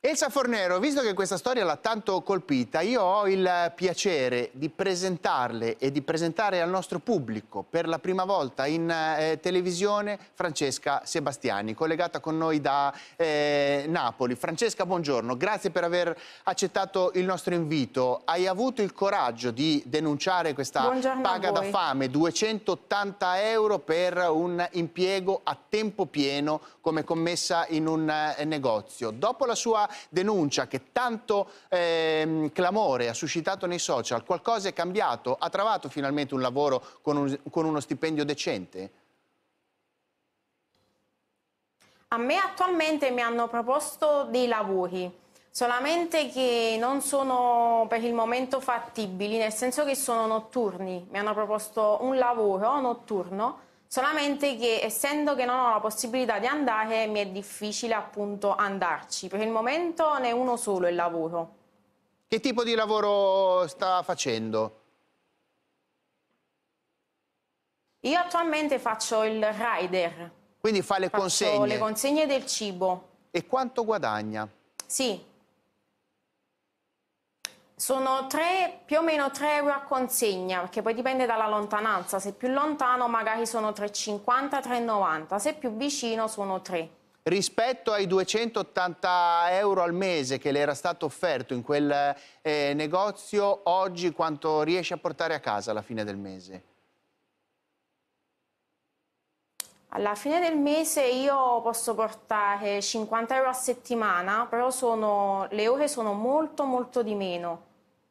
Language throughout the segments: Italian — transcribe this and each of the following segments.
Elsa Fornero, visto che questa storia l'ha tanto colpita, io ho il piacere di presentarle e di presentare al nostro pubblico per la prima volta in eh, televisione Francesca Sebastiani, collegata con noi da eh, Napoli. Francesca, buongiorno, grazie per aver accettato il nostro invito. Hai avuto il coraggio di denunciare questa buongiorno paga da fame, 280 euro per un impiego a tempo pieno come commessa in un eh, negozio. Dopo la sua denuncia che tanto ehm, clamore ha suscitato nei social, qualcosa è cambiato? Ha trovato finalmente un lavoro con, un, con uno stipendio decente? A me attualmente mi hanno proposto dei lavori solamente che non sono per il momento fattibili, nel senso che sono notturni. Mi hanno proposto un lavoro notturno Solamente che essendo che non ho la possibilità di andare mi è difficile appunto andarci, per il momento ne è uno solo il lavoro. Che tipo di lavoro sta facendo? Io attualmente faccio il rider. Quindi fa le faccio consegne? le consegne del cibo. E quanto guadagna? Sì, sono tre, più o meno 3 euro a consegna, perché poi dipende dalla lontananza. Se più lontano magari sono 3,50, 3,90, se più vicino sono 3. Rispetto ai 280 euro al mese che le era stato offerto in quel eh, negozio, oggi quanto riesce a portare a casa alla fine del mese? Alla fine del mese io posso portare 50 euro a settimana, però sono, le ore sono molto molto di meno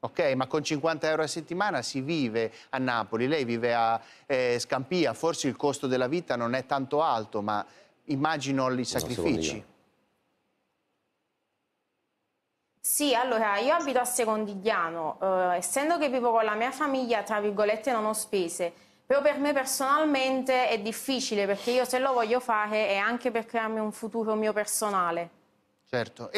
Ok, ma con 50 euro a settimana si vive a Napoli, lei vive a eh, Scampia, forse il costo della vita non è tanto alto, ma immagino i sacrifici. Sì, allora io abito a Secondigliano, eh, essendo che vivo con la mia famiglia, tra virgolette non ho spese, però per me personalmente è difficile perché io se lo voglio fare è anche per crearmi un futuro mio personale. Certo.